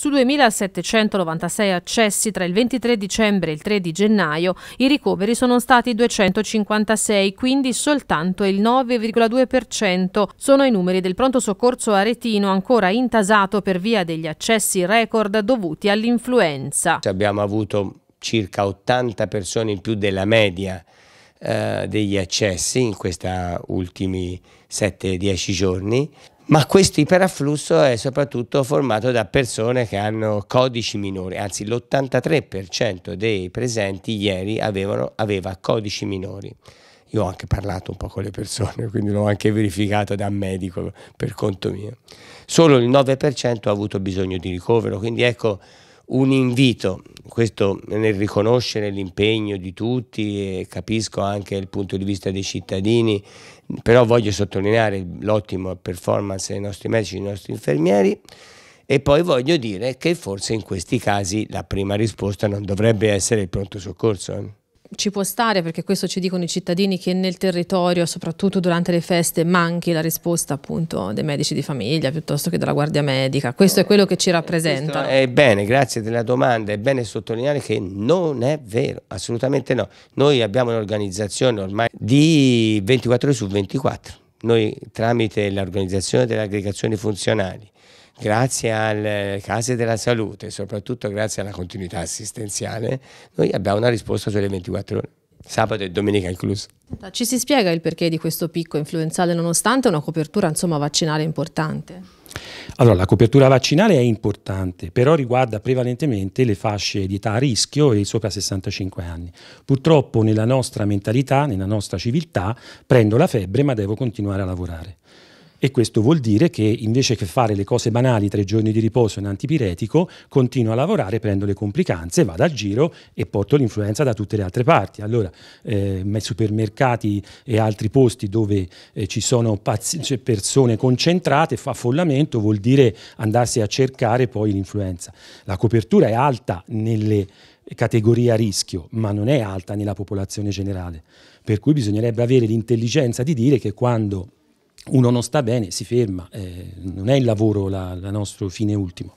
Su 2.796 accessi tra il 23 dicembre e il 3 di gennaio, i ricoveri sono stati 256, quindi soltanto il 9,2%. Sono i numeri del pronto soccorso aretino ancora intasato per via degli accessi record dovuti all'influenza. Abbiamo avuto circa 80 persone in più della media eh, degli accessi in questi ultimi 7-10 giorni ma questo iperafflusso è soprattutto formato da persone che hanno codici minori, anzi l'83% dei presenti ieri avevano, aveva codici minori. Io ho anche parlato un po' con le persone, quindi l'ho anche verificato da medico per conto mio. Solo il 9% ha avuto bisogno di ricovero, quindi ecco un invito, questo nel riconoscere l'impegno di tutti e capisco anche il punto di vista dei cittadini, però voglio sottolineare l'ottima performance dei nostri medici, dei nostri infermieri e poi voglio dire che forse in questi casi la prima risposta non dovrebbe essere il pronto soccorso. Eh ci può stare, perché questo ci dicono i cittadini, che nel territorio, soprattutto durante le feste, manchi la risposta appunto dei medici di famiglia piuttosto che della guardia medica. Questo è quello che ci eh, rappresenta. È bene, grazie della domanda, è bene sottolineare che non è vero, assolutamente no. Noi abbiamo un'organizzazione ormai di 24 ore su 24. Noi tramite l'organizzazione delle aggregazioni funzionali, grazie alle case della salute, soprattutto grazie alla continuità assistenziale, noi abbiamo una risposta sulle 24 ore sabato e domenica incluso. Ci si spiega il perché di questo picco influenzale nonostante una copertura insomma, vaccinale importante? Allora, la copertura vaccinale è importante, però riguarda prevalentemente le fasce di età a rischio e sopra 65 anni. Purtroppo nella nostra mentalità, nella nostra civiltà, prendo la febbre ma devo continuare a lavorare. E questo vuol dire che invece che fare le cose banali, tre giorni di riposo in antipiretico, continuo a lavorare, prendo le complicanze, vado al giro e porto l'influenza da tutte le altre parti. Allora, eh, supermercati e altri posti dove eh, ci sono cioè persone concentrate, fa affollamento, vuol dire andarsi a cercare poi l'influenza. La copertura è alta nelle categorie a rischio, ma non è alta nella popolazione generale. Per cui bisognerebbe avere l'intelligenza di dire che quando uno non sta bene, si ferma, eh, non è il lavoro la, la nostro fine ultimo.